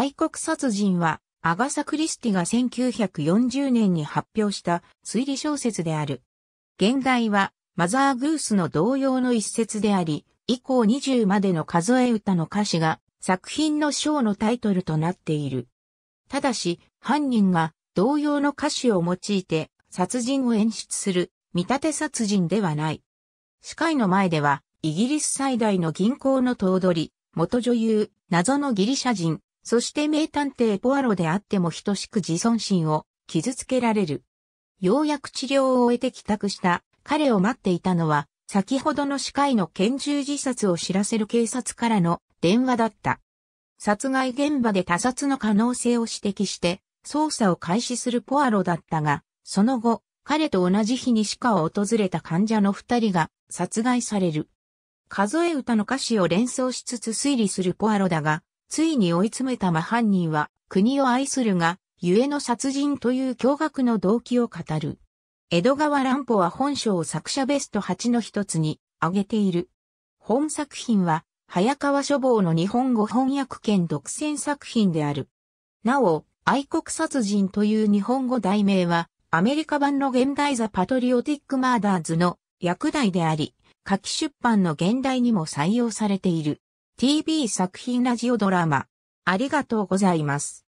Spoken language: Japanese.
愛国殺人は、アガサ・クリスティが1940年に発表した推理小説である。現代は、マザー・グースの同様の一節であり、以降20までの数え歌の歌詞が作品の章のタイトルとなっている。ただし、犯人が同様の歌詞を用いて殺人を演出する見立て殺人ではない。司会の前では、イギリス最大の銀行の頭取、元女優、謎のギリシャ人、そして名探偵ポアロであっても等しく自尊心を傷つけられる。ようやく治療を終えて帰宅した彼を待っていたのは、先ほどの歯科医の拳銃自殺を知らせる警察からの電話だった。殺害現場で他殺の可能性を指摘して、捜査を開始するポアロだったが、その後、彼と同じ日に歯科を訪れた患者の二人が殺害される。数え歌の歌詞を連想しつつ推理するポアロだが、ついに追い詰めた真犯人は、国を愛するが、ゆえの殺人という驚愕の動機を語る。江戸川乱歩は本書を作者ベスト8の一つに挙げている。本作品は、早川書房の日本語翻訳権独占作品である。なお、愛国殺人という日本語題名は、アメリカ版の現代ザ・パトリオティック・マーダーズの役題であり、夏季出版の現代にも採用されている。TV 作品ラジオドラマ。ありがとうございます。